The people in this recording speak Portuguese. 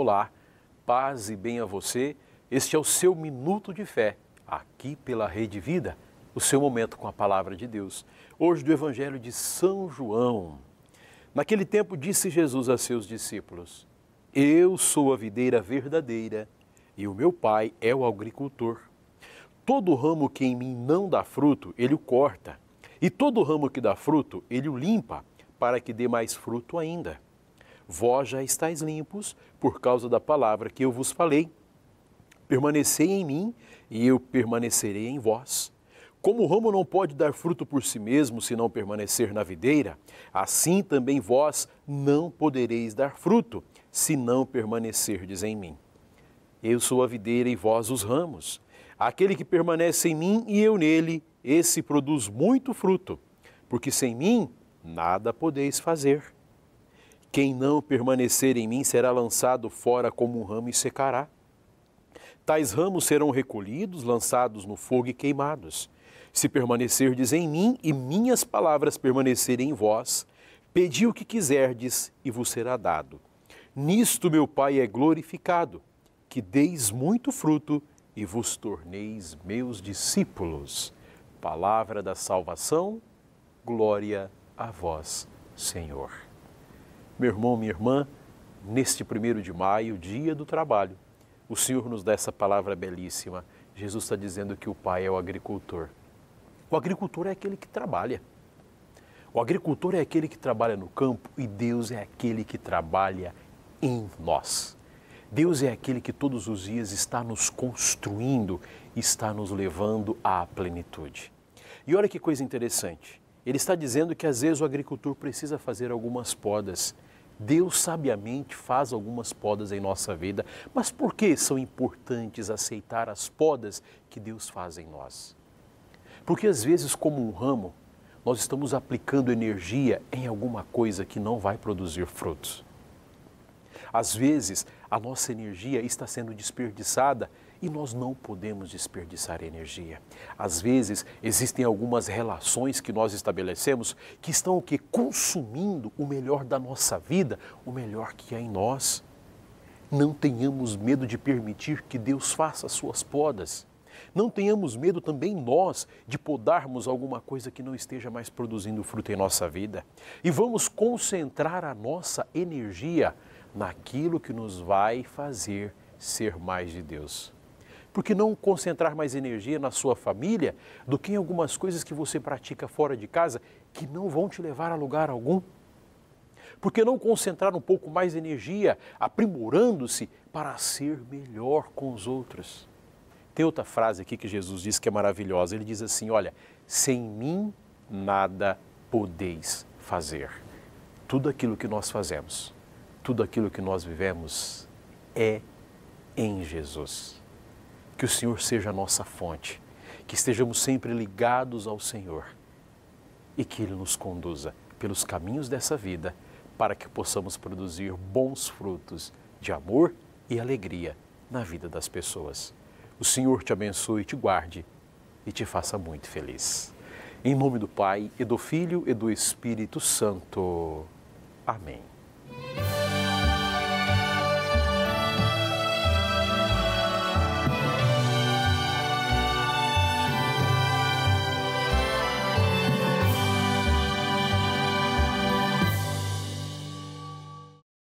Olá, Paz e bem a você. Este é o seu minuto de fé, aqui pela Rede Vida, o seu momento com a palavra de Deus. Hoje do Evangelho de São João. Naquele tempo disse Jesus a seus discípulos: Eu sou a videira verdadeira e o meu Pai é o agricultor. Todo ramo que em mim não dá fruto, ele o corta, e todo ramo que dá fruto, ele o limpa, para que dê mais fruto ainda. Vós já estáis limpos por causa da palavra que eu vos falei. Permanecei em mim e eu permanecerei em vós. Como o ramo não pode dar fruto por si mesmo se não permanecer na videira, assim também vós não podereis dar fruto se não permanecerdes em mim. Eu sou a videira e vós os ramos. Aquele que permanece em mim e eu nele, esse produz muito fruto, porque sem mim nada podeis fazer. Quem não permanecer em mim será lançado fora como um ramo e secará. Tais ramos serão recolhidos, lançados no fogo e queimados. Se permanecerdes em mim e minhas palavras permanecerem em vós, pedi o que quiserdes e vos será dado. Nisto meu Pai é glorificado, que deis muito fruto e vos torneis meus discípulos. Palavra da salvação, glória a vós, Senhor meu irmão, minha irmã, neste primeiro de maio, dia do trabalho, o Senhor nos dá essa palavra belíssima. Jesus está dizendo que o Pai é o agricultor. O agricultor é aquele que trabalha. O agricultor é aquele que trabalha no campo e Deus é aquele que trabalha em nós. Deus é aquele que todos os dias está nos construindo, está nos levando à plenitude. E olha que coisa interessante. Ele está dizendo que às vezes o agricultor precisa fazer algumas podas Deus sabiamente faz algumas podas em nossa vida, mas por que são importantes aceitar as podas que Deus faz em nós? Porque às vezes, como um ramo, nós estamos aplicando energia em alguma coisa que não vai produzir frutos. Às vezes, a nossa energia está sendo desperdiçada e nós não podemos desperdiçar energia. Às vezes, existem algumas relações que nós estabelecemos que estão o que consumindo o melhor da nossa vida, o melhor que há em nós. Não tenhamos medo de permitir que Deus faça suas podas. Não tenhamos medo também nós de podarmos alguma coisa que não esteja mais produzindo fruto em nossa vida. E vamos concentrar a nossa energia naquilo que nos vai fazer ser mais de Deus. Porque não concentrar mais energia na sua família do que em algumas coisas que você pratica fora de casa que não vão te levar a lugar algum? Porque não concentrar um pouco mais energia aprimorando-se para ser melhor com os outros? Tem outra frase aqui que Jesus diz que é maravilhosa. Ele diz assim: Olha, sem mim nada podeis fazer. Tudo aquilo que nós fazemos tudo aquilo que nós vivemos é em Jesus. Que o Senhor seja a nossa fonte, que estejamos sempre ligados ao Senhor e que Ele nos conduza pelos caminhos dessa vida para que possamos produzir bons frutos de amor e alegria na vida das pessoas. O Senhor te abençoe, te guarde e te faça muito feliz. Em nome do Pai, e do Filho e do Espírito Santo. Amém.